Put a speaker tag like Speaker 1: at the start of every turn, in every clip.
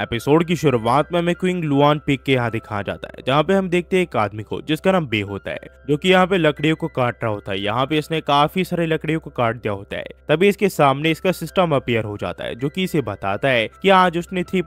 Speaker 1: episode की शुरुआत में हमें क्विंग लुआन पिक के यहाँ दिखाया जाता है जहाँ पे हम देखते हैं एक आदमी को जिसका नाम बे होता है जो कि यहाँ पे लकड़ियों को काट रहा होता है यहाँ पे इसने काफी सारे लकड़ियों को काट दिया होता है तभी इसके सामने इसका सिस्टम अपियर हो जाता है जो कि इसे बताता है की आज उसने थ्री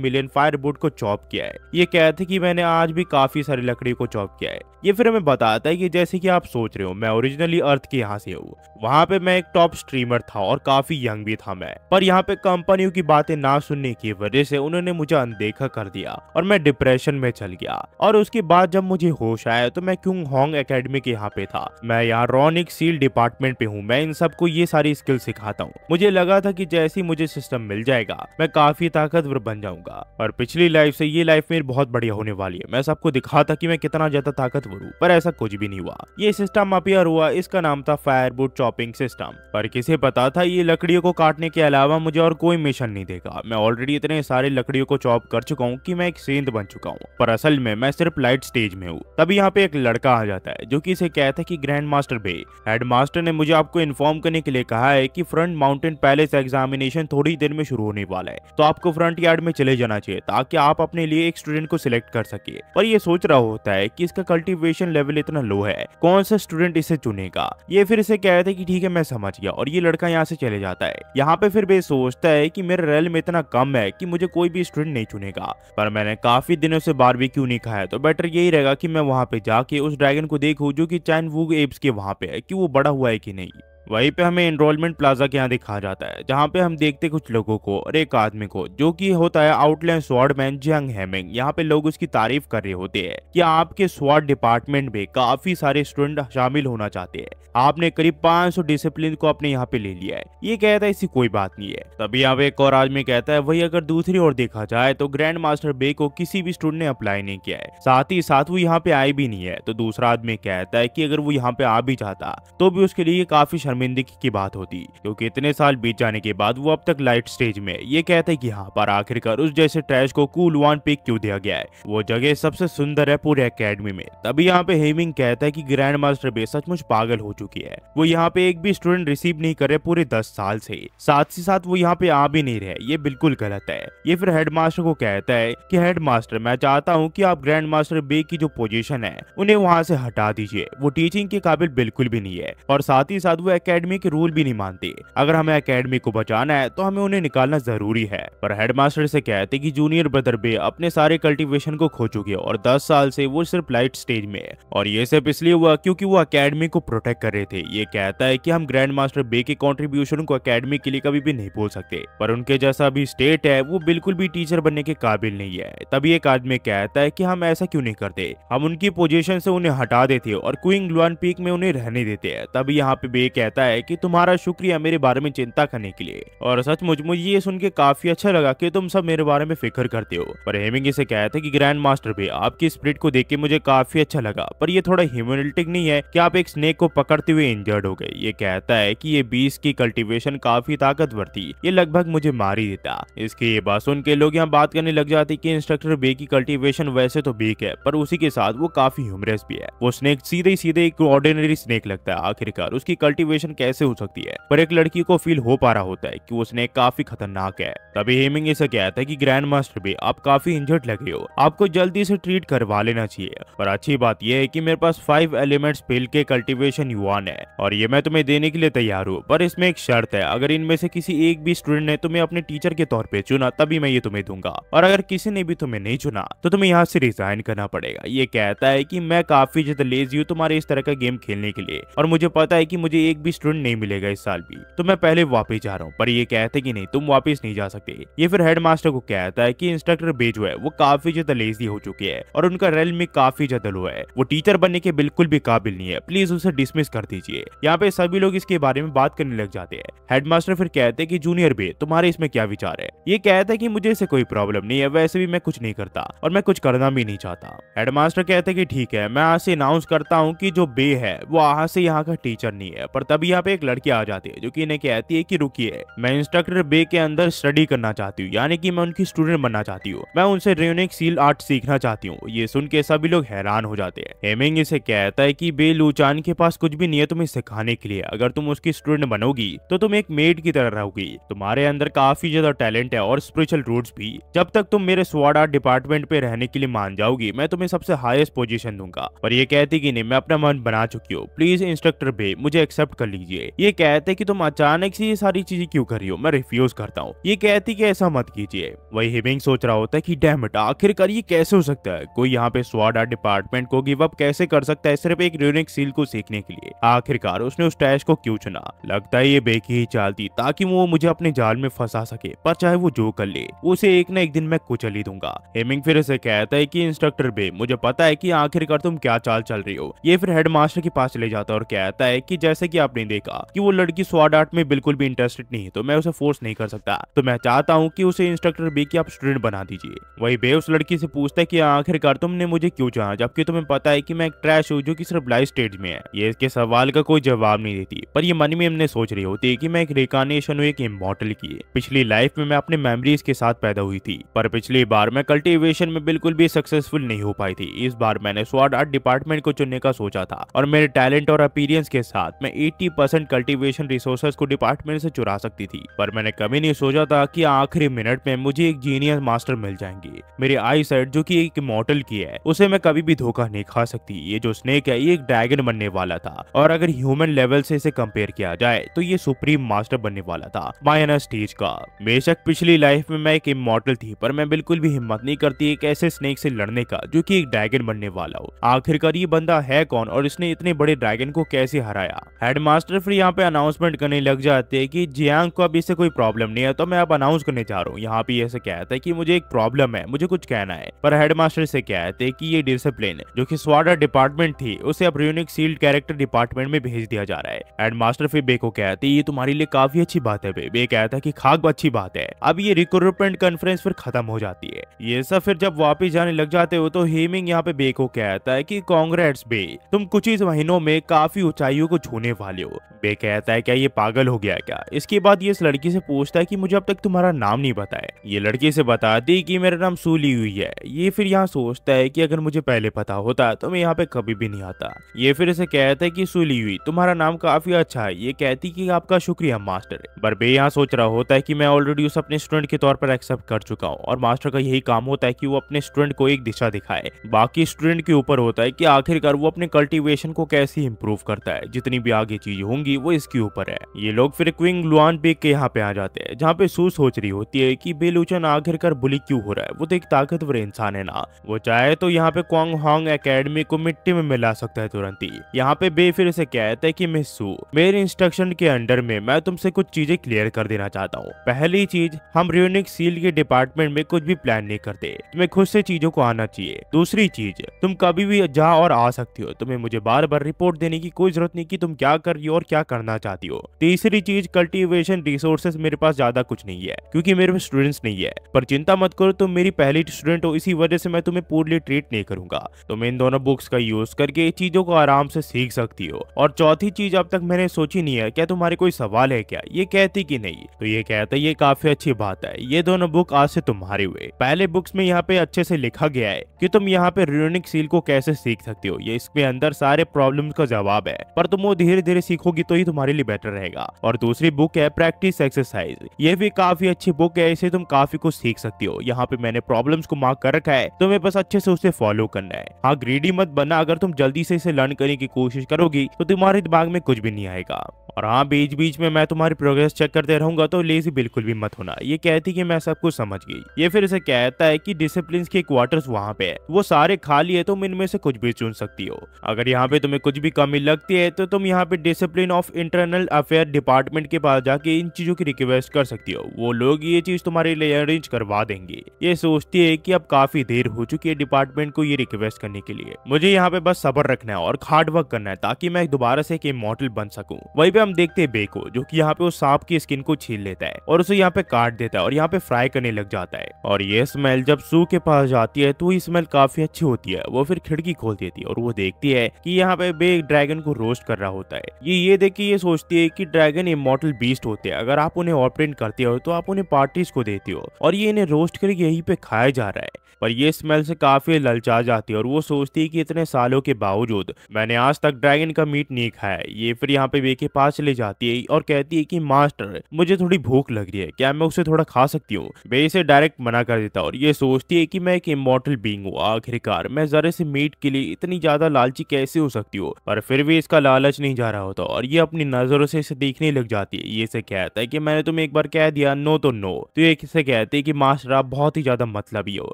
Speaker 1: मिलियन फायर को चॉप किया है ये कहते हैं की मैंने आज भी काफी सारी लकड़ियों को चॉप किया है ये फिर हमें बताता है की जैसे की आप सोच रहे हो मैं ओरिजिनली अर्थ के यहाँ से हूँ वहाँ पे मैं एक टॉप स्ट्रीमर था और काफी यंग भी था मैं पर यहाँ पे कंपनियों की बातें ना सुनने की वजह से उन्होंने मुझे अनदेखा कर दिया और मैं डिप्रेशन में चल गया और उसके बाद जब मुझे होश आया तो मैं क्यूंग होंग अकेडमी के यहाँ पे था मैं यहाँ रॉनिक सील डिपार्टमेंट पे हूँ मैं इन सबको ये सारी स्किल सिखाता हूँ मुझे लगा था की जैसे ही मुझे सिस्टम मिल जाएगा मैं काफी ताकतवर बन जाऊंगा और पिछली लाइफ से ये लाइफ मेरी बहुत बढ़िया होने वाली है मैं सबको दिखा था की मैं कितना ज्यादा ताकतवर हूँ पर ऐसा कुछ भी नहीं हुआ ये सिस्टम अपियर हुआ इसका नाम था फायरबुट चॉपिंग सिस्टम पर किसे पता था ये लकड़ियों को काटने के अलावा मुझे और कोई मिशन नहीं देगा मैं ऑलरेडी इतने इतने सारे लकड़ियों को चॉप कर चुका हूँ की मैं एक सेंध बन चुका हूँ पर असल में मैं सिर्फ लाइट स्टेज में हूँ तभी यहाँ पे एक लड़का आ जाता है जो की इसे कहता है की ग्रैंड मास्टर भे हेड मास्टर ने मुझे आपको इन्फॉर्म करने के लिए कहा है की फ्रंट माउंटेन पैलेस एग्जामिनेशन थोड़ी देर में शुरू होने वाला है तो आपको फ्रंट यार्ड में चले जाना चाहिए ताकि आप अपने लिए एक स्टूडेंट को सिलेक्ट कर सके पर ये सोच रहा होता है कि इसका कल्टीवेशन लेवल इतना लो है कौन सा स्टूडेंट इसे चुनेगा ये फिर इसे कह रहे थे ठीक है मैं समझ गया और ये लड़का यहाँ से चले जाता है यहाँ पे फिर वे सोचता है की मेरे रेल में इतना कम है कि मुझे कोई भी स्टूडेंट नहीं चुनेगा पर मैंने काफी दिनों से बारबेक्यू नहीं खाया तो बेटर यही रहेगा कि मैं वहाँ पे जाके उस ड्रैगन को देखू जो कि चैन वूग एप्स के वहाँ पे है कि वो बड़ा हुआ है कि नहीं वहीं पे हमें एनरोलमेंट प्लाजा के यहाँ दिखा जाता है जहाँ पे हम देखते कुछ लोगों को और एक आदमी को जो कि होता है आउटलैंड स्वाड मैन जंग हेमिंग यहाँ पे लोग उसकी तारीफ कर रहे होते हैं कि आपके स्वाड डिपार्टमेंट में काफी सारे स्टूडेंट शामिल होना चाहते हैं आपने करीब 500 डिसिप्लिन को अपने यहाँ पे ले लिया है ये कहता है ऐसी कोई बात नहीं है तभी यहाँ एक और आदमी कहता है वही अगर दूसरी ओर देखा जाए तो ग्रैंड मास्टर बे को किसी भी स्टूडेंट ने अप्लाई नहीं किया है साथ ही साथ वो यहाँ पे आई भी नहीं है तो दूसरा आदमी कहता है की अगर वो यहाँ पे आ भी जाता तो भी उसके लिए काफी शर्मिंदगी की बात होती क्योंकि इतने साल बीत जाने के बाद वो अब तक लाइट स्टेज में ये कहते हैं कि हाँ पर आखिरकार उस जैसे ट्रैश को कूल वन पिक क्यों दिया गया है वो जगह सबसे सुंदर है पूरे अकेडमी में तभी यहाँ पे हेमिंग कहता है की ग्रैंड मास्टर बे सचमुच पागल हो चुकी है वो यहाँ पे एक भी स्टूडेंट रिसीव नहीं करे पूरे दस साल से साथ ही साथ वो यहाँ पे आ भी नहीं रहे ये बिल्कुल गलत है ये फिर हेड को कहता है की हेड मैं चाहता हूँ की आप ग्रैंड मास्टर बे की जो पोजीशन है उन्हें वहाँ से हटा दीजिए वो टीचिंग के काबिल बिल्कुल भी नहीं है और साथ ही साथ वो अकेडमी के रूल भी नहीं मानती अगर हमें अकेडमी को बचाना है तो हमें उन्हें निकालना जरूरी है पर हेडमास्टर से कहते कि जूनियर ब्रदर बे अपने सारे कल्टीवेशन को खो चुके और 10 साल से वो सिर्फ लाइट स्टेज में है और ये सिर्फ इसलिए हुआ क्योंकि वो अकेडमी को प्रोटेक्ट कर रहे थे ये कहता है की हम ग्रैंड मास्टर बे के कॉन्ट्रीब्यूशन को अकेडमी के लिए कभी भी नहीं बोल सकते पर उनके जैसा भी स्टेट है वो बिल्कुल भी टीचर बनने के काबिल नहीं है तभी एक आदमी कहता है की हम ऐसा क्यों नहीं करते हम उनकी पोजिशन से उन्हें हटा देते और क्विंग लुआन पीक में उन्हें रहने देते हैं तभी यहाँ पे बे कहता कहता है कि तुम्हारा शुक्रिया मेरे बारे में चिंता करने के लिए और सचमुच मुझे ये सुन के काफी अच्छा लगा कि तुम सब मेरे बारे में फिक्र करते हो पर हेमिंग इसे कहता है कि ग्रैंड मास्टर भी आपकी स्प्रिट को देख के मुझे काफी अच्छा लगा पर ये थोड़ा ह्यूमनिटिक नहीं है कि आप एक स्नेक को पकड़ते हुए इंजर्ड हो गए ये कहता है कि ये बीस की कल्टिवेशन काफी ताकतवर थी ये लगभग मुझे मार ही देता इसके ये बात सुन के लोग यहाँ बात करने लग जाती की इंस्ट्रक्टर बे की कल्टिवेशन वैसे तो बीक है पर उसी के साथ वो काफी ह्यूमरस भी है वो स्नेक सीधे सीधे एक ऑर्डिनरी स्नेक लगता है आखिरकार उसकी कल्टिवेशन सिचुएशन कैसे हो सकती है पर एक लड़की को फील हो पा रहा होता है की उसने काफी खतरनाक है तभी हेमिंग इसे कहता है की ग्रैंड मास्टर भी आप काफी इंजर्ड लगे हो आपको जल्दी से ट्रीट करवा लेना चाहिए पर अच्छी बात यह है की मेरे पास फाइव एलिमेंट पिल के कल्टिवेशन युवान है और ये मैं तुम्हें देने के लिए तैयार हूँ पर इसमें एक शर्त है अगर इनमें से किसी एक भी स्टूडेंट ने तुम्हें अपने टीचर के तौर पे चुना तभी मैं ये तुम्हें दूंगा और अगर किसी ने भी तुम्हें नहीं चुना तो तुम्हें यहाँ से रिजाइन करना पड़ेगा ये कहता है कि मैं काफी ज्यादा लेजी हूँ तुम्हारे इस तरह का गेम खेलने के लिए और मुझे पता है की मुझे एक भी स्टूडेंट नहीं मिलेगा इस साल भी तो मैं पहले वापिस जा रहा हूँ पर ये कहते की नहीं तुम वापिस नहीं जा सकते ये फिर हेड मास्टर को कहता है की इंस्ट्रक्टर बेजो है वो काफी ज्यादा लेजी हो चुकी है और उनका रेल में काफी ज्यादा लो है वो टीचर बनने के बिल्कुल भी काबिल नहीं है प्लीज उसे डिसमिस कर दीजिए यहाँ पे सभी लोग इसके बारे में बात करने लग जाते हैं हेडमास्टर फिर कहते हैं कि जूनियर बे तुम्हारे इसमें क्या विचार है ये कहता है कि मुझे इसे कोई प्रॉब्लम नहीं है वैसे भी मैं कुछ नहीं करता और मैं कुछ करना भी नहीं चाहता हेडमास्टर कहते हैं कि ठीक है मैं यहाँ से अनाउंस करता हूँ कि जो बे है वो यहाँ से यहाँ का टीचर नहीं है पर तब तभी यहाँ पे एक लड़की आ जाती है जो कि इन्हें कहती है कि रुकिए मैं इंस्ट्रक्टर बे के अंदर स्टडी करना चाहती हूँ यानी कि मैं उनकी स्टूडेंट बनना चाहती हूँ मैं उनसे रेनिक सील आर्ट सीखना चाहती हूँ ये सुन के सभी लोग हैरान हो जाते हैं हेमिंग इसे कहता है की बे लूचान के पास कुछ भी नहीं है तुम्हें सिखाने के लिए अगर तुम उसकी स्टूडेंट बनोगी तो तुम एक मेड की तरह रहोगी तुम्हारे अंदर काफी ज्यादा टैलेंट है और स्पिरिचुअल रूट भी जब तक तुम मेरे स्वाड आर्ट डिपार्टमेंट पे रहने के लिए मान जाओगी मैं तुम्हें सबसे हाईएस्ट पोजीशन दूंगा पर ये कहती कि नहीं मैं अपना मन बना चुकी हूँ प्लीज इंस्ट्रक्टर बे मुझे एक्सेप्ट कर लीजिए ये कहते कि तुम अचानक से ये सारी चीजें क्यों कर रही हो मैं रिफ्यूज करता हूँ ये कहती कि ऐसा मत कीजिए वही हिमिंग सोच रहा होता है कि डैमट आखिरकार ये कैसे हो सकता है कोई यहाँ पे स्वाडा डिपार्टमेंट को गिव अप कैसे कर सकता है सिर्फ एक रूनिक सील को सीखने के लिए आखिरकार उसने उस टैश को क्यूँ चुना लगता है ये बेकी ही चालती ताकि वो मुझे अपने जाल में फंसा सके पर चाहे वो जो कर ले उसे एक न एक दिन मैं कुचल ही दूंगा हेमिंग फिर उसे कहता है की इंस्ट्रक्टर बे मुझे पता है की आखिरकार तुम क्या चाल चल रही हो ये फिर हेड के पास ले जाता है और कहता है की जैसे की आप आपने देखा कि वो लड़की स्वाड आर्ट में बिल्कुल भी इंटरेस्टेड नहीं है तो मैं उसे फोर्स नहीं कर सकता तो मैं चाहता हूँ की उसे इंस्ट्रक्टर बी की आप स्टूडेंट बना दीजिए वही बे उस लड़की से पूछता है की आखिरकार तुमने मुझे क्यों चाहा जबकि तुम्हें पता है की मैं एक ट्रैश हूँ जो की सिर्फ लाइफ स्टेज में है ये इसके सवाल का कोई जवाब नहीं देती पर ये मन में हमने सोच रही होती है की मैं एक रिकॉनेशन हूँ एक इम्पोर्टल की पिछली लाइफ में मैं अपने मेमोरीज के साथ पैदा हुई थी पर पिछली बार मैं कल्टीवेशन में बिल्कुल भी सक्सेसफुल नहीं हो पाई थी इस बार मैंने स्वाड आर्ट डिपार्टमेंट को चुनने का सोचा था और मेरे टैलेंट और अपीरियंस के साथ मैं 80 परसेंट कल्टिवेशन रिसोर्स को डिपार्टमेंट से चुरा सकती थी पर मैंने कभी नहीं सोचा था कि आखिरी मिनट में मुझे एक जीनियस मास्टर मिल जाएंगे मेरी आई सेट जो की एक मॉडल की है उसे मैं कभी भी धोखा नहीं खा सकती ये जो स्नेक है ये एक ड्रैगन बनने वाला था और अगर ह्यूमन लेवल से इसे कंपेयर किया जाए तो ये सुप्रीम मास्टर बनने वाला था माइनस स्टेज का बेशक पिछली लाइफ में मैं एक इमोटल थी पर मैं बिल्कुल भी हिम्मत नहीं करती एक ऐसे स्नेक से लड़ने का जो कि एक ड्रैगन बनने वाला हो आखिरकार ये बंदा है कौन और इसने इतने बड़े ड्रैगन को कैसे हराया हेडमास्टर मास्टर फिर यहाँ पे अनाउंसमेंट करने लग जाते हैं कि जियांग को अब इससे कोई प्रॉब्लम नहीं है तो मैं अब अनाउंस करने जा रहा हूँ यहाँ पे ऐसे कहता है कि मुझे एक प्रॉब्लम है मुझे कुछ कहना है पर हेड मास्टर से कहते हैं कि ये डिसिप्लिन जो कि स्वाडर डिपार्टमेंट थी उसे अब यूनिक सील्ड कैरेक्टर डिपार्टमेंट में भेज दिया जा रहा है हेड मास्टर फिर बे को कहते ये तुम्हारे लिए काफी अच्छी बात है बे बे कहता है की खाक अच्छी बात है अब ये रिक्रूटमेंट कॉन्फ्रेंस फिर खत्म हो जाती है ये सब फिर जब वापिस जाने लग जाते हो तो हेमिंग यहाँ पे बे को कहता है की कांग्रेस बे तुम कुछ ही महीनों में काफी ऊंचाइयों को छूने वाले हो बे कहता है क्या ये पागल हो गया क्या इसके बाद ये इस लड़की से पूछता है कि मुझे अब तक तुम्हारा नाम नहीं बताया ये लड़की से बताती कि मेरा नाम सूली हुई है ये फिर यहाँ सोचता है कि अगर मुझे पहले पता होता तो मैं यहाँ पे कभी भी नहीं आता ये फिर इसे कहता है कि सूली हुई तुम्हारा नाम काफी अच्छा है ये कहती कि आपका शुक्रिया मास्टर बे यहाँ सोच रहा होता है कि मैं ऑलरेडी उस अपने स्टूडेंट के तौर पर एक्सेप्ट कर चुका हूँ और मास्टर का यही काम होता है की वो अपने स्टूडेंट को एक दिशा दिखाए बाकी स्टूडेंट के ऊपर होता है की आखिरकार वो अपने कल्टिवेशन को कैसे इम्प्रूव करता है जितनी भी आगे चीज चीज होंगी वो इसके ऊपर है ये लोग फिर क्विंग लुआन पीक के यहाँ पे आ जाते हैं जहाँ पे सू सोच रही होती है की बेलूचन आखिरकार बुली क्यूँ हो रहा है वो तो एक ताकतवर इंसान है ना वो चाहे तो यहाँ पे क्वांग हांग अकेडमी को मिट्टी में मिला सकता है तुरंत ही यहाँ पे बे फिर से कहता है की मिस सू मेरे इंस्ट्रक्शन के अंडर में मैं तुमसे कुछ चीजें क्लियर कर देना चाहता हूँ पहली चीज हम रियोनिक सील के डिपार्टमेंट में कुछ भी प्लान नहीं करते तुम्हें खुद से चीजों को आना चाहिए दूसरी चीज तुम कभी भी जा और आ सकती हो तुम्हें मुझे बार बार रिपोर्ट देने की कोई जरूरत नहीं की तुम क्या कर की और क्या करना चाहती हो तीसरी चीज कल्टीवेशन रिसोर्सेज मेरे पास ज्यादा कुछ नहीं है क्योंकि मेरे पास स्टूडेंट्स नहीं है पर चिंता मत करो तुम मेरी पहली स्टूडेंट हो इसी वजह से मैं तुम्हें पूरी ट्रीट नहीं करूंगा तुम इन दोनों बुक्स का यूज करके चीजों को आराम से सीख सकती हो और चौथी चीज अब तक मैंने सोची नहीं है क्या तुम्हारे कोई सवाल है क्या ये कहती की नहीं तो ये कहता ये काफी अच्छी बात है ये दोनों बुक आज से तुम्हारे हुए पहले बुक्स में यहाँ पे अच्छे से लिखा गया है की तुम यहाँ पे र्यूनिक सील को कैसे सीख सकती हो ये इसके अंदर सारे प्रॉब्लम का जवाब है पर तुम वो धीरे धीरे सीखोगी तो ही तुम्हारे लिए बेटर रहेगा और दूसरी बुक है प्रैक्टिस एक्सरसाइज ये भी काफी अच्छी बुक है इसे तुम काफी कुछ सीख सकती हो यहाँ पे मैंने प्रॉब्लम को मार्क कर रखा है तुम्हें बस अच्छे से उसे फॉलो करना है हाँ ग्रीडी मत बना अगर तुम जल्दी से इसे लर्न करने की कोशिश करोगी तो तुम्हारे दिमाग में कुछ भी नहीं आएगा और हाँ बीच बीच में मैं तुम्हारी प्रोग्रेस चेक करते रहूंगा तो लेजी बिल्कुल भी मत होना ये कहती कि मैं सब कुछ समझ गई ये फिर इसे कहता है कि डिसिप्लिन के क्वार्टर्स वहाँ पे है वो सारे खाली है तुम इनमें से कुछ भी चुन सकती हो अगर यहाँ पे तुम्हें कुछ भी कमी लगती है तो तुम यहाँ पे डिस discipline of internal affair department के पास जाके इन चीजों की रिक्वेस्ट कर सकती हो वो लोग ये चीज तुम्हारे लिए अरेंज करवा देंगे ये सोचती है कि अब काफी देर हो चुकी है डिपार्टमेंट को ये रिक्वेस्ट करने के लिए मुझे यहाँ पे बस सबर रखना है और हार्ड वर्क करना है ताकि मैं दोबारा से एक इमोटल बन सकूँ वही पे हम देखते हैं बेको जो की यहाँ पे उस सांप की स्किन को छीन लेता है और उसे यहाँ पे काट देता है और यहाँ पे फ्राई करने लग जाता है और ये स्मेल जब सू के पास जाती है तो स्मेल काफी अच्छी होती है वो फिर खिड़की खोल देती है और वो देखती है की यहाँ पे बे ड्रैगन को रोस्ट कर रहा होता है ये ये देखिए ये सोचती है कि ड्रैगन इमोटल बीस्ट होते हैं अगर आप उन्हें ऑपरेट करते हो तो आप उन्हें पार्टीज को देते हो और ये इन्हें रोस्ट करके यहीं पे खाया जा रहा है पर ये स्मेल से काफी ललचा जाती है और वो सोचती है कि इतने सालों के बावजूद मैंने आज तक ड्रैगन का मीट नहीं खाया ये फिर यहाँ पे वे के पास चले जाती है और कहती है की मास्टर मुझे थोड़ी भूख लग रही है क्या मैं उसे थोड़ा खा सकती हूँ वे इसे डायरेक्ट मना कर देता और ये सोचती है की मैं एक इमोटल बींग हूँ आखिरकार मैं जरा से मीट के लिए इतनी ज्यादा लालची कैसे हो सकती हूँ पर फिर भी इसका लालच नहीं जा रहा होता और ये अपनी नजरों से इसे देखने लग जाती है ये इसे कहता है की मैंने तुम्हें एक बार कह दिया नो तो नो तो ये इसे हैं है कि मास्टर आप बहुत ही ज्यादा मतलब ही हो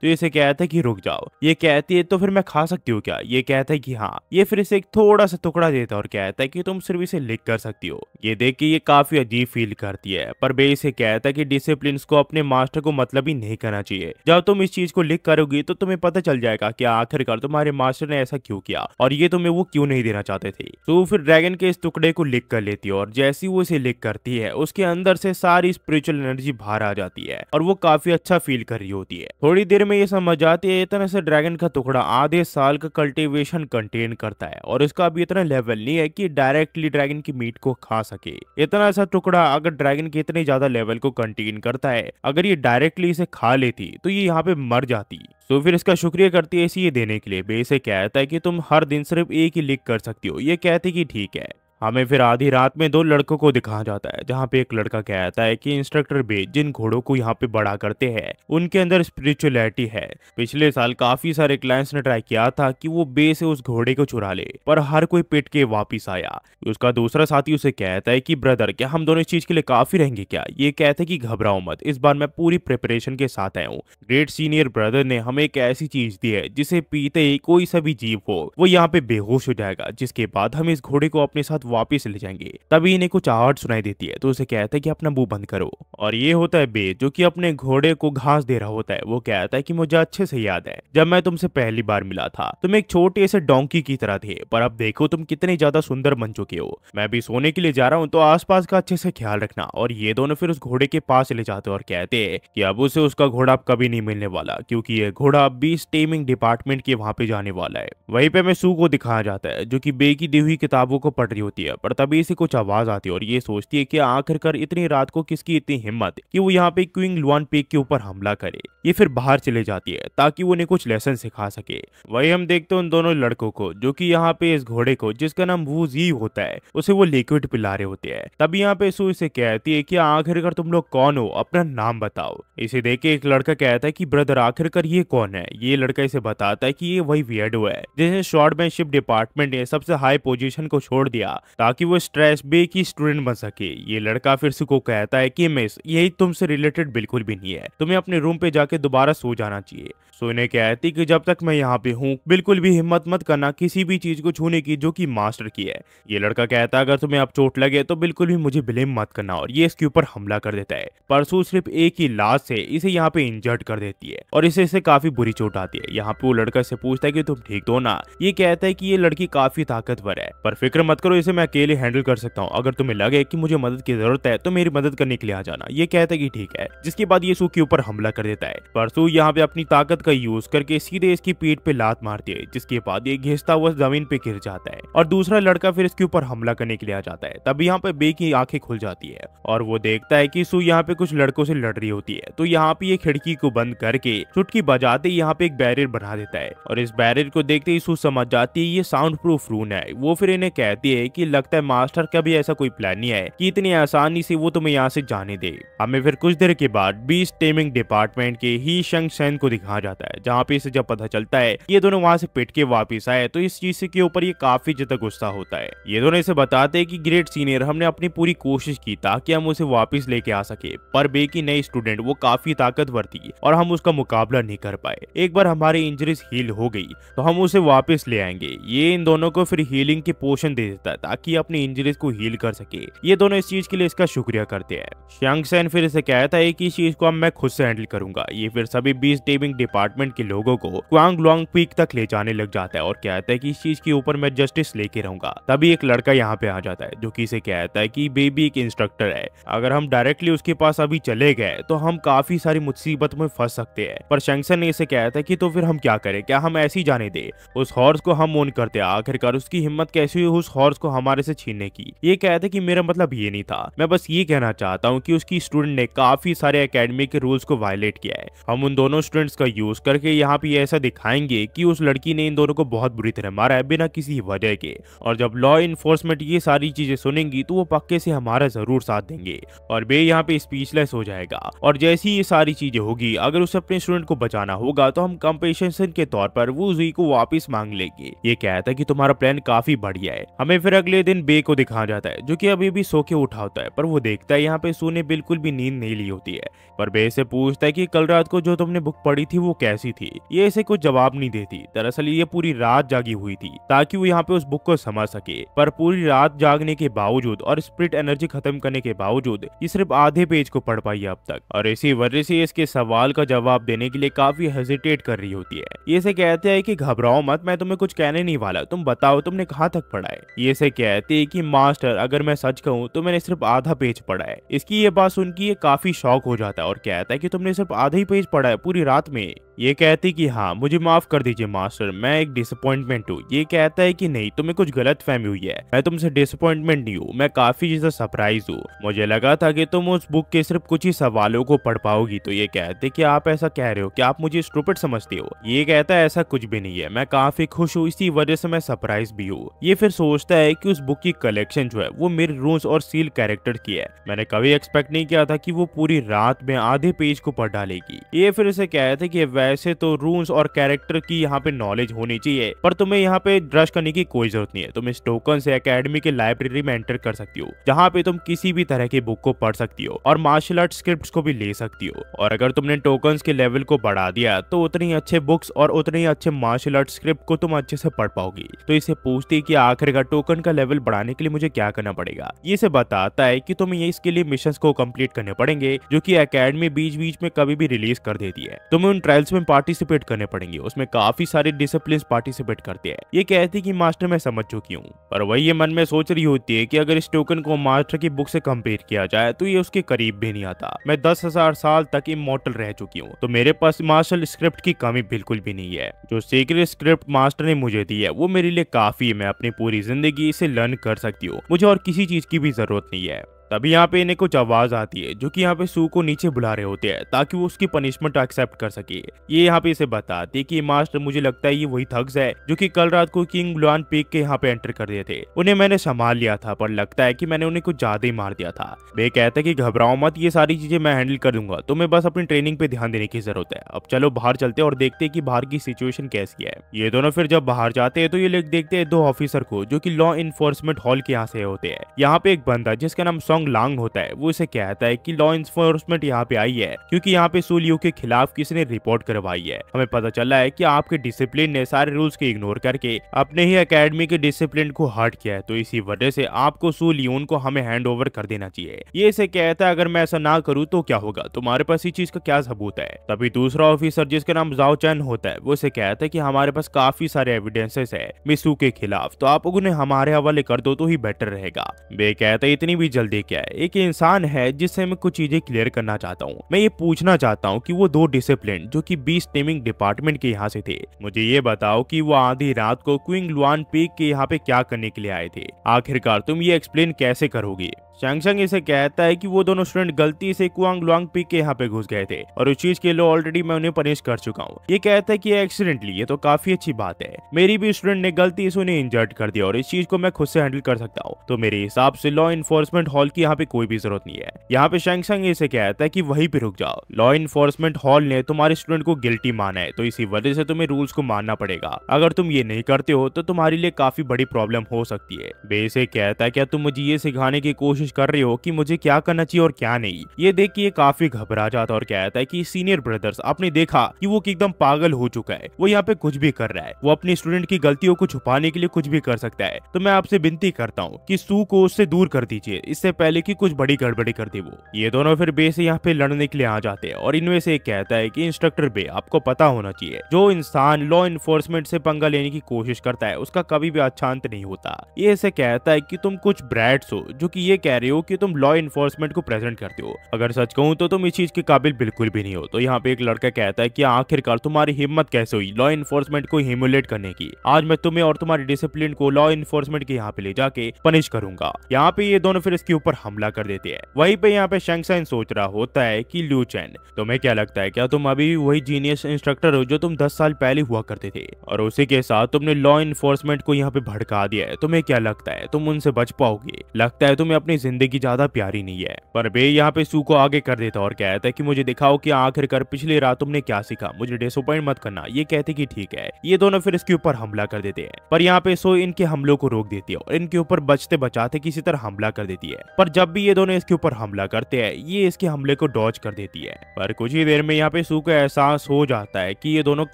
Speaker 1: तो ये इसे कहता है कि रुक जाओ ये कहती है तो फिर मैं खा सकती हूँ क्या ये कहता है कि हाँ ये फिर इसे एक थोड़ा सा टुकड़ा देता है और कहता है कि तुम सिर्फ इसे लिख कर सकती हो ये देख के ये काफी अजीब फील करती है पर बे इसे कहता है कि डिसिप्लिन को अपने मास्टर को मतलब ही नहीं करना चाहिए जब तुम इस चीज को लिख करोगी तो तुम्हें पता चल जाएगा की आखिरकार तुम्हारे मास्टर ने ऐसा क्यों किया और ये तुम्हें वो क्यों नहीं देना चाहते थे तो फिर ड्रैगन के इस टुकड़े को लिख कर लेती है और जैसी वो इसे लिख करती है उसके अंदर से सारी स्पिरिचुअल एनर्जी बाहर आ जाती है और वो काफी अच्छा फील कर रही होती है थोड़ी देर में ये समझ जाती है इतने से ड्रैगन का टुकड़ा आधे साल का कल्टीवेशन कंटेन करता है और इसका अभी इतना लेवल नहीं है कि डायरेक्टली ड्रैगन की मीट को खा सके इतना सा टुकड़ा अगर ड्रैगन के इतने ज्यादा लेवल को कंटेन करता है अगर ये डायरेक्टली इसे खा लेती तो ये यहाँ पे मर जाती तो फिर इसका शुक्रिया करती है इसे ये देने के लिए बेसे कहता है कि तुम हर दिन सिर्फ एक ही लिख कर सकती हो ये कहती कि ठीक है हमें फिर आधी रात में दो लड़कों को दिखा जाता है जहाँ पे एक लड़का कहता है कि इंस्ट्रक्टर भी जिन घोड़ों को यहाँ पे बड़ा करते हैं उनके अंदर स्पिरिचुअलिटी है पिछले साल काफी सारे क्लाइंट्स ने ट्राई किया था कि वो बे से उस घोड़े को चुरा ले पर हर कोई पिट के वापिस आया उसका दूसरा साथी उसे कहता है की ब्रदर क्या हम दोनों इस चीज के लिए काफी रहेंगे क्या ये कहते की घबराओ मत इस बार मैं पूरी प्रिपरेशन के साथ आया हूँ ग्रेट सीनियर ब्रदर ने हमें एक ऐसी चीज दी है जिसे पीते कोई सभी जीव हो वो यहाँ पे बेहोश हो जाएगा जिसके बाद हम इस घोड़े को अपने साथ वापिस ले जाएंगे तभी इन्हें कुछ आवाज सुनाई देती है तो उसे कहता है की अपना मुंह बंद करो और ये होता है बे जो की अपने घोड़े को घास दे रहा होता है वो कहता है की मुझे अच्छे से याद है जब मैं तुमसे पहली बार मिला था तुम एक छोटे से डोंकी की तरह थे पर अब देखो तुम कितने ज्यादा सुंदर बन चुके हो मैं भी सोने के लिए जा रहा हूँ तो आसपास का अच्छे से ख्याल रखना और ये दोनों फिर उस घोड़े के पास ले जाते और कहते हैं कि अब उसे उसका घोड़ा कभी नहीं मिलने वाला क्योंकि ये घोड़ा अब स्टेमिंग डिपार्टमेंट के वहाँ पे जाने वाला है वहीं पे मैं सू को दिखाया जाता है जो की बे की दी हुई किताबों को पढ़ रही होती होती है पर तभी इसे कुछ आवाज आती है और ये सोचती है कि आखिरकार इतनी रात को किसकी इतनी हिम्मत कि वो यहाँ पे क्विंग लुआन पीक के ऊपर हमला करे ये फिर बाहर चले जाती है ताकि वो उन्हें कुछ लेसन सिखा सके वही हम देखते हैं उन दोनों लड़कों को जो की यहाँ पे इस घोड़े को जिसका नाम वू जी होता है उसे वो लिक्विड पिला रहे होते हैं तभी यहाँ पे सू इसे कहती है की आखिरकार तुम लोग कौन हो अपना नाम बताओ इसे देख के एक लड़का कहता है की ब्रदर आखिरकार ये कौन है ये लड़का इसे बताता है की ये वही वियडो है जिसे शॉर्ट डिपार्टमेंट ने सबसे हाई पोजीशन को छोड़ दिया ताकि वो स्ट्रेस बे की स्टूडेंट बन सके ये लड़का फिर सुको कहता है की मिस यही तुमसे रिलेटेड बिल्कुल भी नहीं है तुम्हें अपने रूम पे जाके दोबारा सो जाना चाहिए सोने की है कि जब तक मैं यहाँ पे हूँ बिल्कुल भी हिम्मत मत करना किसी भी चीज को छूने की जो कि मास्टर की है ये लड़का कहता है अगर तुम्हें अब चोट लगे तो बिल्कुल भी मुझे ब्लेम मत करना और ये इसके ऊपर हमला कर देता है परसू सिर्फ एक ही लाश से इसे यहाँ पे इंजर्ड कर देती है और इसे इसे काफी बुरी चोट आती है यहाँ पे वो लड़का से पूछता है की तुम ठीक दो तो ना ये कहता है की ये लड़की काफी ताकतवर है पर फिक्र मत करो इसे मैं अकेले हैंडल कर सकता हूँ अगर तुम्हें लगे की मुझे मदद की जरूरत है तो मेरी मदद करने के लिए आ जाना ये कहता है की ठीक है जिसके बाद ये सू के ऊपर हमला कर देता है परसू यहाँ पे अपनी ताकत का यूज करके सीधे इसकी पीठ पे लात मारती है जिसके बाद ये घिसता हुआ जमीन पे गिर जाता है और दूसरा लड़का फिर इसके ऊपर हमला करने के लिए आ जाता है तब यहाँ पे बे की आंखें खुल जाती है और वो देखता है की सू यहाँ पे कुछ लड़कों से लड़ रही होती है तो यहाँ पे ये खिड़की को बंद करके चुटकी बजाते यहाँ पे एक बैरियर बना देता है और इस बैरियर को देखते ही सू समझ जाती है ये साउंड प्रूफ रून है वो फिर इन्हें कहती है की लगता है मास्टर का भी ऐसा कोई प्लान नहीं है की इतनी आसानी से वो तुम्हें यहाँ से जाने दे हमें फिर कुछ देर के बाद बीस टेमिंग डिपार्टमेंट के ही शंग सैन को दिखा जाता जाता है जहाँ पे इसे जब पता चलता है ये दोनों वहाँ से पिट के वापिस आए तो इस चीज के ऊपर ये काफी ज्यादा गुस्सा होता है ये दोनों इसे बताते है की ग्रेट सीनियर हमने अपनी पूरी कोशिश की ताकि हम उसे वापिस लेके आ सके पर की नई स्टूडेंट वो काफी ताकतवर थी और हम उसका मुकाबला नहीं कर पाए एक बार हमारी इंजरीज हील हो गई तो हम उसे वापस ले आएंगे ये इन दोनों को फिर हीलिंग के पोषण दे देता है ताकि अपनी इंजरीज को हील कर सके ये दोनों इस चीज के लिए इसका शुक्रिया करते हैं शंगसेन फिर इसे कहता है कि इस चीज को अब मैं खुद से हैंडल करूंगा ये फिर सभी बीस डेविंग डिपार्ट डिपार्टमेंट के लोगों को क्वांग लॉन्ग पीक तक ले जाने लग जाता है और कहता है की इस चीज के ऊपर मैं जस्टिस लेके रहूंगा तभी एक लड़का यहाँ पे आ जाता है जो की इसे कहता है की बेबी एक इंस्ट्रक्टर है अगर हम डायरेक्टली उसके पास अभी चले गए तो हम काफी सारी मुसीबत में फंस सकते हैं पर शंक्सन ने इसे कहता है की तो फिर हम क्या करें क्या हम ऐसी जाने दे उस हॉर्स को हम ओन करते आखिरकार उसकी हिम्मत कैसी हुई उस हॉर्स को हमारे से छीनने की ये कहते कि मेरा मतलब ये नहीं था मैं बस ये कहना चाहता हूँ कि उसकी स्टूडेंट ने काफी सारे अकेडमी के रूल्स को वायलेट किया है हम उन दोनों स्टूडेंट्स का यूज यूज करके यहाँ पे ऐसा दिखाएंगे कि उस लड़की ने इन दोनों को बहुत बुरी तरह मारा है बिना किसी वजह के और जब लॉ इन्फोर्समेंट ये सारी चीजें सुनेंगी तो वो पक्के से हमारा जरूर साथ देंगे और बे यहाँ पे स्पीचलेस हो जाएगा और जैसी ये सारी चीजें होगी अगर उसे अपने स्टूडेंट को बचाना होगा तो हम कम्पेशन के तौर पर वो जुई को वापिस मांग लेंगे ये कहता है की तुम्हारा प्लान काफी बढ़िया है हमें फिर अगले दिन बे को दिखा जाता है जो की अभी भी सो के उठा होता है पर वो देखता है यहाँ पे सोने बिल्कुल भी नींद नहीं ली होती है पर बे से पूछता है की कल रात को जो तुमने बुक पढ़ी थी वो क्या कैसी थी ये इसे कुछ जवाब नहीं देती दरअसल ये पूरी रात जागी हुई थी ताकि वो यहाँ पे उस बुक को समझ सके पर पूरी रात जागने के बावजूद और स्प्रिट एनर्जी खत्म करने के बावजूद ये सिर्फ आधे पेज को पढ़ पाई अब तक और इसी वजह से इसके सवाल का जवाब देने के लिए काफी हेजिटेट कर रही होती है ये इसे कहते हैं की घबराओ मत मैं तुम्हें कुछ कहने नहीं वाला तुम बताओ तुमने कहाँ तक पढ़ा है ये इसे कहते है की मास्टर अगर मैं सच कहूँ तो मैंने सिर्फ आधा पेज पढ़ा है इसकी ये बात सुन के ये काफी शौक हो जाता है और कहता है कि तुमने सिर्फ आधा ही पेज पढ़ा है पूरी रात में ये कहती कि हाँ मुझे माफ़ कर दीजिए मास्टर मैं एक डिसअपॉइंटमेंट हूँ ये कहता है कि नहीं तुम्हें कुछ गलत फहमी हुई है मैं तुमसे डिसअपॉइंटमेंट नहीं हूँ मैं काफी ज्यादा सरप्राइज हूँ मुझे लगा था कि तुम उस बुक के सिर्फ कुछ ही सवालों को पढ़ पाओगी तो ये कहते कि आप ऐसा कह रहे हो कि आप मुझे स्टूपिड समझते हो ये कहता है ऐसा कुछ भी नहीं है मैं काफी खुश हूँ इसी वजह से मैं सरप्राइज भी हूँ ये फिर सोचता है की उस बुक की कलेक्शन जो है वो मेरे रूस और सील कैरेक्टर की है मैंने कभी एक्सपेक्ट नहीं किया था की वो पूरी रात में आधे पेज को पढ़ डालेगी ये फिर उसे कहते की ऐसे तो रूल्स और कैरेक्टर की यहाँ पे नॉलेज होनी चाहिए पर तुम्हें यहाँ पे ड्रश करने की कोई जरूरत नहीं है तुम इस टोकन से अकेडमी के लाइब्रेरी में एंटर कर सकती हो जहाँ पे तुम किसी भी तरह की बुक को पढ़ सकती हो और मार्शल आर्ट स्क्रिप्ट को भी ले सकती हो और अगर तुमने टोकन के लेवल को बढ़ा दिया तो उतनी अच्छे बुक्स और उतने ही अच्छे मार्शल आर्ट स्क्रिप्ट को तुम अच्छे से पढ़ पाओगी तो इसे पूछती की आखिर का टोकन का लेवल बढ़ाने के लिए मुझे क्या करना पड़ेगा ये से बताता है की तुम्हें ये इसके लिए मिशन को कम्प्लीट करने पड़ेंगे जो की अकेडमी बीच बीच में कभी भी रिलीज कर देती है तुम्हें उन ट्रायल्स उसमें पार्टिसिपेट करने पड़ेंगे उसमें काफी सारी डिसिप्लिन पार्टिसिपेट करते हैं ये कहती की मास्टर मैं समझ चुकी हूँ पर वही ये मन में सोच रही होती है की अगर इस टोकन को मास्टर की बुक से कम्पेयर किया जाए तो ये उसके करीब भी नहीं आता मैं दस साल तक इमोटल रह चुकी हूँ तो मेरे पास मार्शल स्क्रिप्ट की कमी बिल्कुल भी नहीं है जो सीक्रेट स्क्रिप्ट मास्टर ने मुझे दी है वो मेरे लिए काफी है मैं अपनी पूरी जिंदगी इसे लर्न कर सकती हूँ मुझे और किसी चीज की भी जरूरत नहीं है तभी यहाँ पे इन्हें कुछ आवाज आती है जो कि यहाँ पे सू को नीचे बुला रहे होते हैं ताकि वो उसकी पनिशमेंट एक्सेप्ट कर सके ये यहाँ पे इसे बताती है कि मास्टर मुझे लगता है ये वही थग्स है जो कि कल रात को किंग लुआन पीक के यहाँ पे एंटर कर दिए थे उन्हें मैंने संभाल लिया था पर लगता है की मैंने उन्हें कुछ ज्यादा ही मार दिया था वे कहते की घबराओ मत ये सारी चीजें मैं हैंडल कर दूंगा तुम्हें तो बस अपनी ट्रेनिंग पे ध्यान देने की जरूरत है अब चलो बाहर चलते और देखते की बाहर की सिचुएशन कैसी है ये दोनों फिर जब बाहर जाते हैं तो ये लोग देखते हैं दो ऑफिसर को जो की लॉ इन्फोर्समेंट हॉल के यहाँ से होते हैं यहाँ पे एक बंदा जिसका नाम डोंग लांग होता है वो इसे कहता है कि लॉ इन्फोर्समेंट यहाँ पे आई है क्योंकि यहाँ पे सोलियो के खिलाफ किसी ने रिपोर्ट करवाई है हमें पता चला है कि आपके डिसिप्लिन ने सारे रूल्स को इग्नोर करके अपने ही अकेडमी के डिसिप्लिन को हर्ट किया है तो इसी वजह से आपको सुलियोन को हमें हैंड कर देना चाहिए ये इसे कहता है अगर मैं ऐसा ना करूँ तो क्या होगा तुम्हारे पास इस चीज का क्या सबूत है तभी दूसरा ऑफिसर जिसका नाम जाओ चैन होता है वो इसे कहता है की हमारे पास काफी सारे एविडेंसेस है मिसू के खिलाफ तो आप उन्हें हमारे हवाले कर दो तो ही बेटर रहेगा वे कहते इतनी भी जल्दी क्या है एक इंसान है जिससे मैं कुछ चीजें क्लियर करना चाहता हूँ मैं ये पूछना चाहता हूँ की वो दो डिसिप्लिन जो की बीस टेमिंग डिपार्टमेंट के यहाँ से थे मुझे ये बताओ की वो आधी रात को क्विंग लुआन पीक के यहाँ पे क्या करने के लिए आए थे आखिरकार तुम ये एक्सप्लेन कैसे करोगे शैंगशंग इसे कहता है कि वो दोनों स्टूडेंट गलती से कुआंग लुआंग पीक के यहाँ पे घुस गए थे और उस चीज के लिए ऑलरेडी मैं उन्हें पनिश कर चुका हूँ ये कहता है कि एक्सीडेंटली ये तो काफी अच्छी बात है मेरी भी स्टूडेंट ने गलती से उन्हें इंजर्ट कर दिया और इस चीज को मैं खुद से हैंडल कर सकता हूँ तो मेरे हिसाब से लॉ इन्फोर्समेंट हॉल की यहाँ पे कोई भी जरूरत नहीं है यहाँ पे शेंगसंग इसे कहता है की वहीं पे रुक जाओ लॉ इन्फोर्समेंट हॉल ने तुम्हारे स्टूडेंट को गिल्टी माना है तो इसी वजह से तुम्हें रूल्स को मानना पड़ेगा अगर तुम ये नहीं करते हो तो तुम्हारे लिए काफी बड़ी प्रॉब्लम हो सकती है वे इसे कहता है क्या तुम मुझे ये सिखाने की कोशिश कर रहे हो की मुझे क्या करना चाहिए और क्या नहीं ये देख के ये काफी घबरा जाता और कहता है की सीनियर ब्रदर्स आपने देखा की वो एकदम पागल हो चुका है वो यहाँ पे कुछ भी कर रहा है वो अपने स्टूडेंट की गलतियों को छुपाने के लिए कुछ भी कर सकता है तो मैं आपसे विनती करता हूँ की सू को उससे दूर कर दीजिए इससे पहले की कुछ बड़ी गड़बड़ी कर दी वो ये दोनों फिर बे से यहाँ पे लड़ने के लिए आ जाते हैं और इनमें से एक कहता है की इंस्ट्रक्टर बे आपको पता होना चाहिए जो इंसान लॉ इन्फोर्समेंट से पंगा लेने की कोशिश करता है उसका कभी भी अच्छा अंत नहीं होता ये ऐसे कहता है की तुम कुछ ब्रैड्स हो जो की ये कह रहे हो की तुम लॉ इन्फोर्समेंट को प्रेजेंट करते हो अगर सच कहूँ तो तुम इस चीज के काबिल बिल्कुल भी नहीं हो तो यहाँ पे एक लड़का कहता है की आखिरकार तुम्हारी हिम्मत कैसे हुई लॉ इन्फोर्समेंट को हिमुलेट करने की आज मैं तुम्हें और तुम्हारी डिसिप्लिन को लॉ इन्फोर्समेंट के यहाँ पे ले जाके पनिश करूंगा यहाँ पे ये दोनों फिर इसके ऊपर हमला कर देती है वहीं पे यहाँ पे शंक्साइन सोच रहा होता है कि ल्यू चैन तुम्हें क्या लगता है क्या तुम अभी भी वही जीनियस इंस्ट्रक्टर हो जो तुम दस साल पहले हुआ करते थे और उसी के साथ तुमने लॉ इन्फोर्समेंट को यहाँ पे भड़का दिया है तुम्हें क्या लगता है तुम उनसे बच पाओगे लगता है तुम्हें अपनी जिंदगी ज्यादा प्यारी नहीं है पर बे यहाँ पे सू को आगे कर देता और कहता है की मुझे दिखाओ की आखिरकार पिछली रात तुमने क्या सीखा मुझे डिसअपॉइंट मत करना ये कहते की ठीक है ये दोनों फिर इसके ऊपर हमला कर देते हैं पर यहाँ पे सो इनके हमलों को रोक देती है और इनके ऊपर बचते बचाते किसी तरह हमला कर देती है पर पर जब भी ये दोनों इसके ऊपर हमला करते हैं ये इसके हमले को डॉच कर देती है पर कुछ ही देर में यहाँ पे सू को एहसास हो जाता है की ये दोनों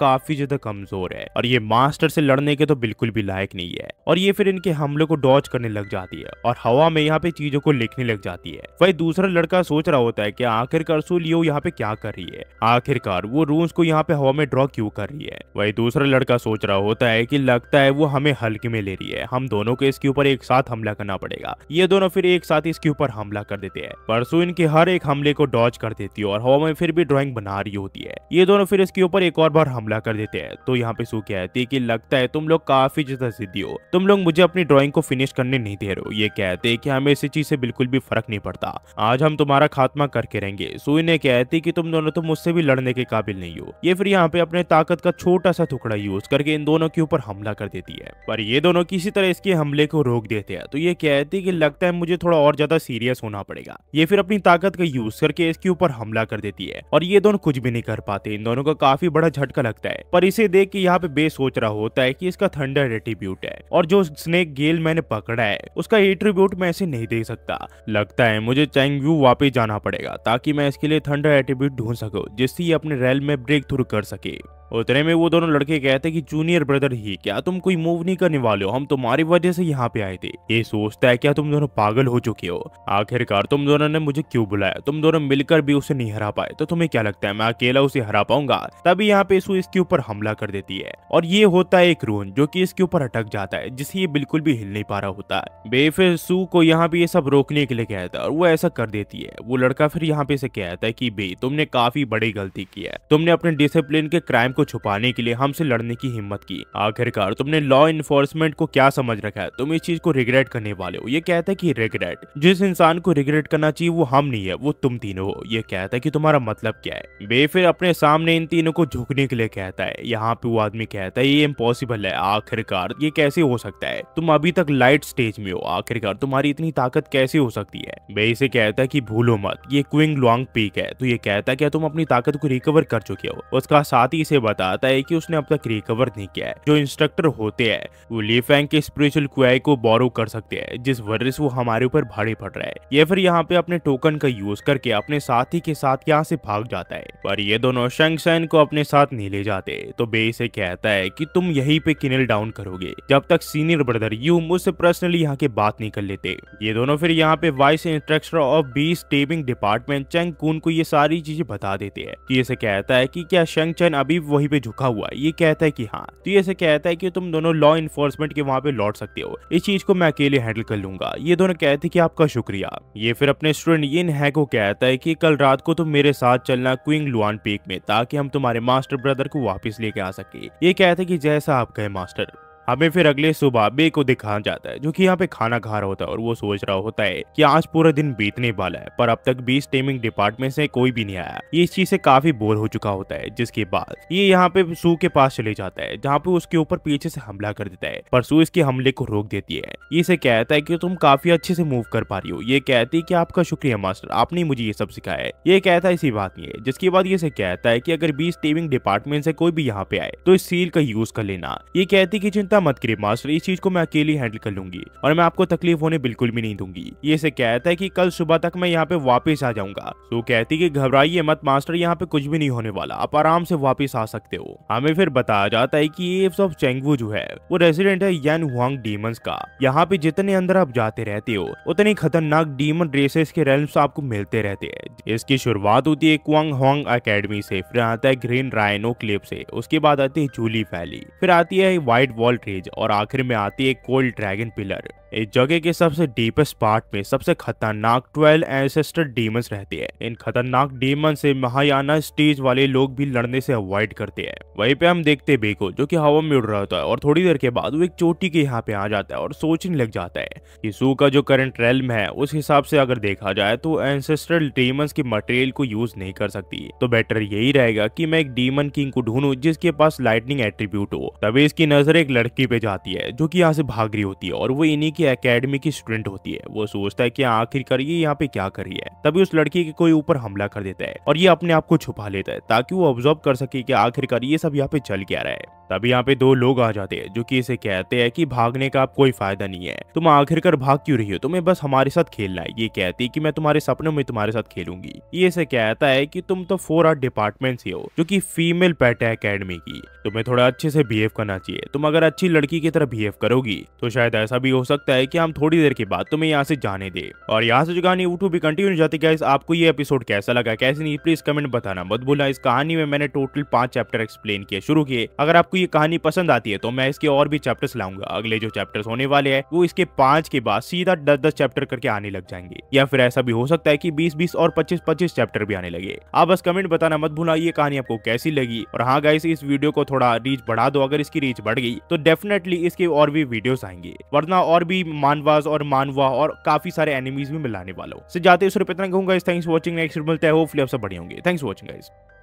Speaker 1: काफी ज्यादा कमजोर है और ये मास्टर से लड़ने के तो बिल्कुल भी लायक नहीं है और ये फिर इनके हमले को डॉच करने लग जाती है और हवा में यहाँ पे चीजों को लिखने लग जाती है वही दूसरा लड़का सोच रहा होता है की आखिरकार सू लियो यहाँ पे क्या कर रही है आखिरकार वो रूस को यहाँ पे हवा में ड्रॉ क्यूँ कर रही है वही दूसरा लड़का सोच रहा होता है की लगता है वो हमें हल्के में ले रही है हम दोनों को इसके ऊपर एक साथ हमला करना पड़ेगा ये दोनों फिर एक साथ उसके ऊपर हमला कर देते हैं परसू इनके हर एक हमले को डॉज कर देती है और हवा में फिर भी ड्रॉइंग बना रही होती है ये दोनों फिर इसके ऊपर एक और बार हमला कर देते हैं तो यहाँ पे सू कहती है की लगता है तुम लोग काफी ज्यादा सिद्धि हो तुम लोग मुझे अपनी ड्रॉइंग को फिनिश करने नहीं दे रहे हो ये कहते हैं की हमें इसी चीज से बिल्कुल भी फर्क नहीं पड़ता आज हम तुम्हारा खात्मा करके रहेंगे सुई ने कहती कि तुम दोनों तो मुझसे भी लड़ने के काबिल नहीं हो ये फिर यहाँ पे अपने ताकत का छोटा सा टुकड़ा यूज करके इन दोनों के ऊपर हमला कर देती है पर ये दोनों किसी तरह इसके हमले को रोक देते हैं तो ये कहती कि लगता है मुझे थोड़ा और ज्यादा ज्यादा सीरियस होना पड़ेगा ये फिर अपनी ताकत का यूज करके इसके ऊपर हमला कर देती है और ये दोनों कुछ भी नहीं कर पाते इन दोनों का काफी बड़ा झटका लगता है पर इसे देख के यहाँ पे बे सोच रहा होता है की इसका थंडर रेटिब्यूट है और जो स्नेक गेल मैंने पकड़ा है उसका एट्रीब्यूट मैं इसे नहीं दे सकता लगता है मुझे चैंग व्यू वापिस जाना पड़ेगा ताकि मैं इसके लिए थंडर एट्रीब्यूट ढूंढ सकूँ जिससे ये अपने रेल में ब्रेक थ्रू कर सके उतने में वो दोनों लड़के कहते कि जूनियर ब्रदर ही क्या तुम कोई मूव नहीं करने वाले हो हम तुम्हारी वजह से यहाँ पे आए थे ये सोचता है क्या तुम दोनों पागल हो चुके हो आखिरकार तुम दोनों ने मुझे क्यों बुलाया तुम दोनों मिलकर भी उसे नहीं हरा पाए तो तुम्हें क्या लगता है मैं अकेला उसे हरा पाऊंगा तभी यहाँ पे इसके ऊपर हमला कर देती है और ये होता है एक रोन जो की इसके ऊपर अटक जाता है जिसे ये बिल्कुल भी हिल नहीं पा रहा होता है बेफिर सू को यहाँ पे ये सब रोकने के लिए कहता है और वो ऐसा कर देती है वो लड़का फिर यहाँ पे कहता है की बे तुमने काफी बड़ी गलती की है तुमने अपने डिसिप्लिन के क्राइम को को छुपाने के लिए हमसे लड़ने की हिम्मत की आखिरकार तुमने लॉ इन्फोर्समेंट को क्या समझ रखा है तुम इस चीज को रिग्रेट करने वाले हो ये कहता है की रिग्रेट जिस इंसान को रिग्रेट करना चाहिए वो हम नहीं है वो तुम तीनों हो ये कहता है की तुम्हारा मतलब क्या है बे फिर अपने सामने इन तीनों को झुकने के लिए कहता है यहाँ पे वो आदमी कहता है ये इम्पोसिबल है आखिरकार ये कैसे हो सकता है तुम अभी तक लाइट स्टेज में हो आखिरकार तुम्हारी इतनी ताकत कैसे हो सकती है बे इसे कहता है कि भूलो मत ये क्विंग लॉन्ग पीक है तो ये कहता है क्या तुम अपनी ताकत को रिकवर कर चुके हो उसका साथ ही इसे बताता है कि उसने अब तक रिकवर नहीं किया है जो इंस्ट्रक्टर होते हैं वो लीफेंग के स्पिरिचुअल क्वाई को बोरो कर सकते हैं जिस वजह से वो हमारे ऊपर भारी पड़ रहा है ये फिर यहाँ पे अपने टोकन का यूज करके अपने साथी के साथ यहाँ से भाग जाता है पर ये दोनों शंग को अपने साथ नहीं ले जाते तो बे इसे कहता है की तुम यही पे किनल डाउन करोगे जब तक सीनियर ब्रदर यू मुझसे पर्सनली यहाँ के बात नहीं कर लेते ये दोनों फिर यहाँ पे वाइस इंस्ट्रक्टर ऑफ बी स्टेबिंग डिपार्टमेंट चेंग कून को ये सारी चीजें बता देते हैं कि इसे कहता है कि क्या शंग चैन अभी वही पे झुका हुआ है ये कहता है की हाँ तो ये ऐसे कहता है की तुम दोनों लॉ इन्फोर्समेंट के वहाँ पे लौट सकते हो इस चीज को मैं अकेले हैंडल कर लूंगा ये दोनों कहते की आपका शुक्रिया ये फिर अपने स्टूडेंट ये है को कहता है की कल रात को तुम मेरे साथ चलना क्विंग लुआन पीक में ताकि हम तुम्हारे मास्टर ब्रदर को वापिस लेके आ सके ये कहते की जैसा आप कहे मास्टर हमें फिर अगले सुबह बे को दिखा जाता है जो कि यहाँ पे खाना खा रहा होता है और वो सोच रहा होता है कि आज पूरा दिन बीतने वाला है पर अब तक बीस टेमिंग डिपार्टमेंट से कोई भी नहीं आया ये इस चीज से काफी बोर हो चुका होता है जिसके बाद ये यहाँ पे सू के पास चले जाता है जहाँ पे उसके ऊपर पीछे से हमला कर देता है पर सू इसके हमले को रोक देती है ये इसे कहता है की तुम काफी अच्छे से मूव कर पा रही हो ये कहती है की आपका शुक्रिया मास्टर आपने मुझे ये सब सिखाया है ये कहता है इसी बात नहीं है जिसके बाद ये कहता है की अगर बीस टेमिंग डिपार्टमेंट से कोई भी यहाँ पे आए तो इस सील का यूज कर लेना ये कहती है की चिंता मत करिए मास्टर इस चीज को मैं अकेली हैंडल कर लूंगी और मैं आपको तकलीफ होने बिल्कुल भी नहीं दूंगी ये से कहता है की कल सुबह तक मैं यहाँ पे वापिस आ जाऊंगा तो कहती कि घबराइए मत मास्टर यहाँ पे कुछ भी नहीं होने वाला आप आराम से वापिस आ सकते हो हमें फिर बताया जाता है की ये चेंगवू जो है वो रेसिडेंट है यन हुआंग डीमंस का यहाँ पे जितने अंदर आप जाते रहते हो उतने खतरनाक डीमन रेसेस के रेल्स आपको मिलते रहते है इसकी शुरुआत होती है क्वांग होंग अकेडमी से फिर आता है ग्रीन रायनो क्लिप से उसके बाद आती है जूली फैली फिर आती है व्हाइट वॉल ट्रीज और आखिर में आती है कोल्ड ड्रैगन पिलर इस जगह के सबसे डीपेस्ट पार्ट में सबसे खतरनाक ट्वेल्व एंसेस्टर डीमंस रहती है इन खतरनाक डीमन से महायाना स्टेज वाले लोग भी लड़ने से अवॉइड करते हैं वहीं पे हम देखते बेको जो कि हवा में उड़ रहा होता है और थोड़ी देर के बाद वो एक चोटी के यहाँ पे आ जाता है और सोचने लग जाता है कि सू का जो करंट रेलम है उस हिसाब से अगर देखा जाए तो एंसेस्ट्रल डीमंस के मटेरियल को यूज नहीं कर सकती तो बेटर यही रहेगा की मैं एक डीमन किंग को ढूंढू जिसके पास लाइटनिंग एट्रीब्यूट हो तभी इसकी नजर एक लड़की पे जाती है जो की यहाँ से भाग रही होती है और वो इन्हीं की अकेडमी की स्टूडेंट होती है वो सोचता है कि आखिरकार ये यहाँ पे क्या कर रही है तभी उस लड़की के कोई ऊपर हमला कर देता है और ये अपने आप को छुपा लेता है ताकि वो ऑब्जर्व कर सके कि आखिरकार ये सब यहाँ पे चल क्या रहा है तब यहाँ पे दो लोग आ जाते हैं जो कि इसे कहते हैं कि भागने का कोई फायदा नहीं है तुम आखिरकार भाग क्यों रही हो तुम्हें बस हमारे साथ खेलना है ये कहती है कि मैं तुम्हारे सपनों में तुम्हारे साथ खेलूंगी ये इसे कहता है कि तुम तो फोर आर्ट डिपार्टमेंट से हो जो कि फीमेल पैट है अकेडमी की तुम्हें थोड़ा अच्छे से बिहेव करना चाहिए तुम अगर अच्छी लड़की की तरह बिहेव करोगी तो शायद ऐसा भी हो सकता है लगता है कि हम थोड़ी देर के बाद तुम्हें यहाँ से जाने दे और यहाँ से जो कहानी उठू भी कंटिन्यू जाती है आपको ये एपिसोड कैसा लगा कैसे नहीं प्लीज कमेंट बताना मत बोला इस कहानी में मैंने टोटल पांच चैप्टर एक्सप्लेन किया शुरू किए अगर आपको ये कहानी पसंद आती है तो मैं इसके और भी चैप्टर्स लाऊंगा अगले जो चैप्टर्स होने वाले हैं वो इसके पांच के बाद सीधा दस दस चैप्टर करके आने लग जाएंगे या फिर ऐसा भी हो सकता है की बीस बीस और पच्चीस पच्चीस चैप्टर भी आने लगे आप बस कमेंट बताना मत भूला ये कहानी आपको कैसी लगी और हाँ गाइस इस वीडियो को थोड़ा रीच बढ़ा दो अगर इसकी रीच बढ़ गई तो डेफिनेटली इसके और भी वीडियोस आएंगे वरना और भी भी मानवाज और मानवा और काफी सारे एनिमीज भी मिलाने वाला हूँ से जाते इस रुपये इतना कहूंगा इस थैंक्स वॉचिंग नेक्स्ट मिलता है होपली आप सब बढ़िया होंगे थैंक्स वॉचिंग गाइज